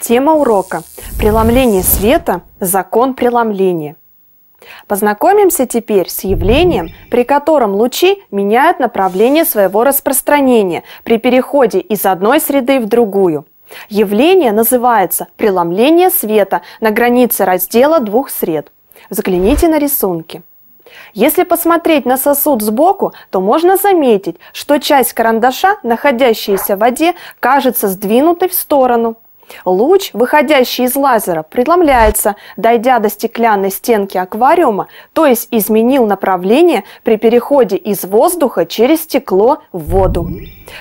Тема урока «Преломление света. Закон преломления». Познакомимся теперь с явлением, при котором лучи меняют направление своего распространения при переходе из одной среды в другую. Явление называется преломление света на границе раздела двух сред. Взгляните на рисунки. Если посмотреть на сосуд сбоку, то можно заметить, что часть карандаша, находящаяся в воде, кажется сдвинутой в сторону. Луч, выходящий из лазера, преломляется, дойдя до стеклянной стенки аквариума, то есть изменил направление при переходе из воздуха через стекло в воду.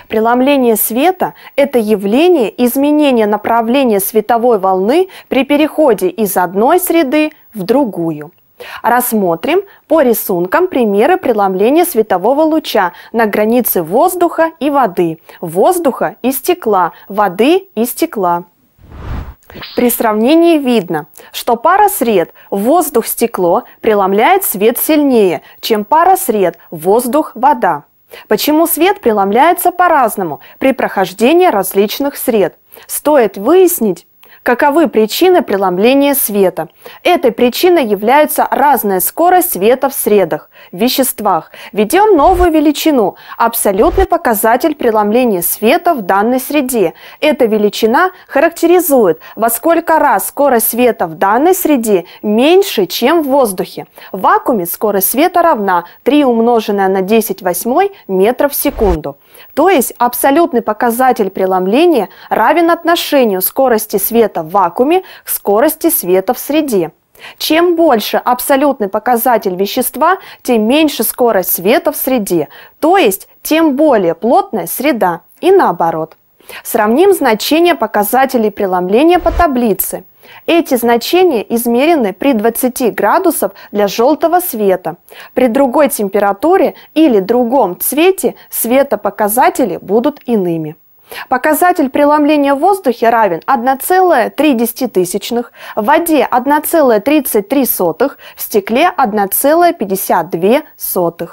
Преломление света – это явление изменения направления световой волны при переходе из одной среды в другую. Рассмотрим по рисункам примеры преломления светового луча на границе воздуха и воды, воздуха и стекла, воды и стекла. При сравнении видно, что пара сред воздух-стекло преломляет свет сильнее, чем пара сред воздух-вода. Почему свет преломляется по-разному при прохождении различных сред? Стоит выяснить Каковы причины преломления света? Этой причиной является разная скорость света в средах, веществах. Ведем новую величину – абсолютный показатель преломления света в данной среде. Эта величина характеризует, во сколько раз скорость света в данной среде меньше, чем в воздухе. В вакууме скорость света равна 3 умноженное на 10 восьмой метров в секунду. То есть абсолютный показатель преломления равен отношению скорости света света в вакууме к скорости света в среде. Чем больше абсолютный показатель вещества, тем меньше скорость света в среде, то есть тем более плотная среда и наоборот. Сравним значения показателей преломления по таблице. Эти значения измерены при 20 градусов для желтого света. При другой температуре или другом цвете светопоказатели будут иными. Показатель преломления в воздухе равен 1,3, в воде 1,33, в стекле 1,52.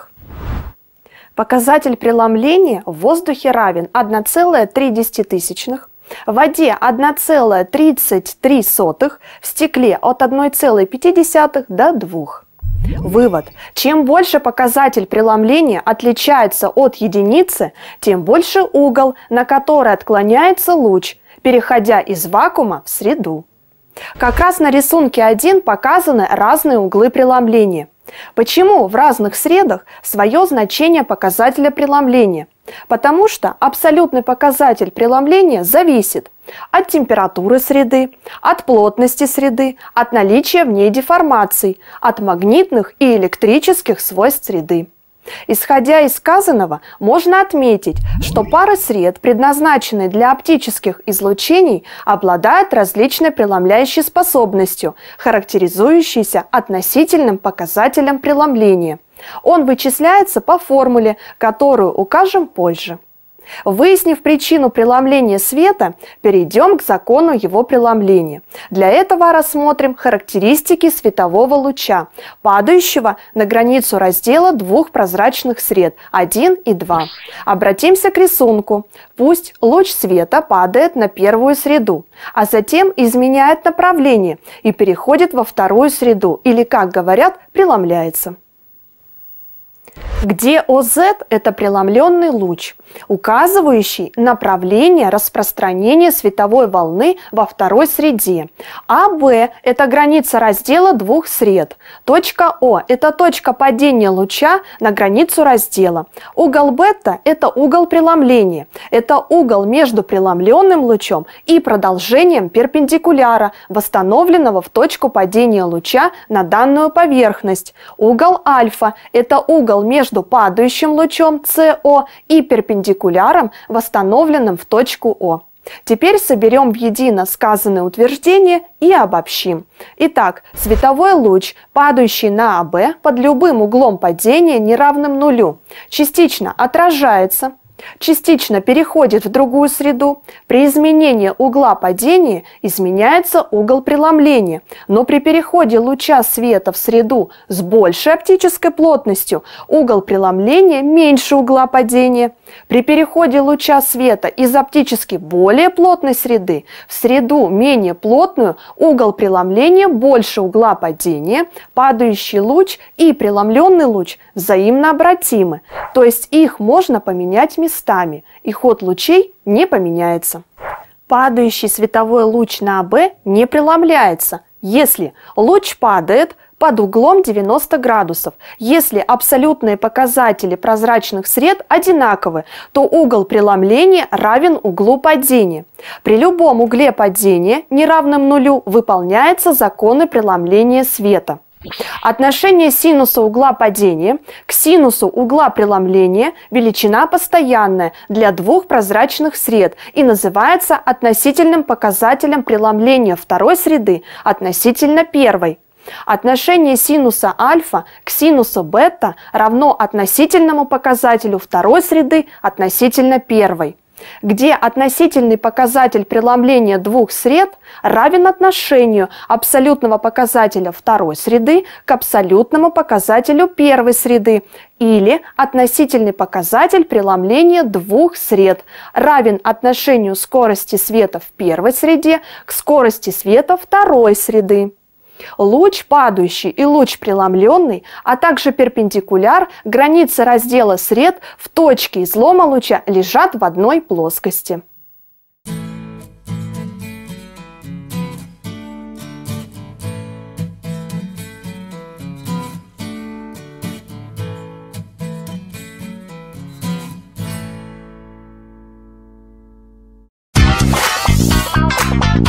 Показатель преломления в воздухе равен 1,3, в воде 1,33, в стекле от 1,5 до 2. Вывод. Чем больше показатель преломления отличается от единицы, тем больше угол, на который отклоняется луч, переходя из вакуума в среду. Как раз на рисунке 1 показаны разные углы преломления. Почему в разных средах свое значение показателя преломления – Потому что абсолютный показатель преломления зависит от температуры среды, от плотности среды, от наличия в ней деформаций, от магнитных и электрических свойств среды. Исходя из сказанного, можно отметить, что пары сред, предназначенные для оптических излучений, обладают различной преломляющей способностью, характеризующейся относительным показателем преломления – он вычисляется по формуле, которую укажем позже. Выяснив причину преломления света, перейдем к закону его преломления. Для этого рассмотрим характеристики светового луча, падающего на границу раздела двух прозрачных сред 1 и 2. Обратимся к рисунку. Пусть луч света падает на первую среду, а затем изменяет направление и переходит во вторую среду или, как говорят, преломляется где ОЗ – это преломленный луч, указывающий направление распространения световой волны во второй среде. АБ – это граница раздела двух сред. Точка О – это точка падения луча на границу раздела. Угол бета – это угол преломления. Это угол между преломленным лучом и продолжением перпендикуляра, восстановленного в точку падения луча на данную поверхность. Угол альфа – это угол между падающим лучом СО и перпендикуляром, восстановленным в точку О. Теперь соберем в едино сказанное утверждение и обобщим. Итак, световой луч, падающий на АБ под любым углом падения, неравным нулю, частично отражается частично переходит в другую среду, при изменении угла падения изменяется угол преломления, но при переходе луча света в среду с большей оптической плотностью угол преломления меньше угла падения. При переходе луча света из оптически более плотной среды в среду менее плотную угол преломления больше угла падения, падающий луч и преломленный луч взаимно обратимы, то есть их можно поменять местами местами, и ход лучей не поменяется. Падающий световой луч на АБ не преломляется, если луч падает под углом 90 градусов. Если абсолютные показатели прозрачных сред одинаковы, то угол преломления равен углу падения. При любом угле падения, неравном нулю, выполняются законы преломления света. Отношение синуса угла падения к синусу угла преломления величина постоянная для двух прозрачных сред и называется относительным показателем преломления второй среды относительно первой. Отношение синуса альфа к синусу бета равно относительному показателю второй среды относительно первой где относительный показатель преломления двух сред равен отношению абсолютного показателя второй среды к абсолютному показателю первой среды или относительный показатель преломления двух сред равен отношению скорости света в первой среде к скорости света второй среды. Луч падающий и луч преломленный, а также перпендикуляр, границы раздела сред в точке излома луча лежат в одной плоскости. Thank you.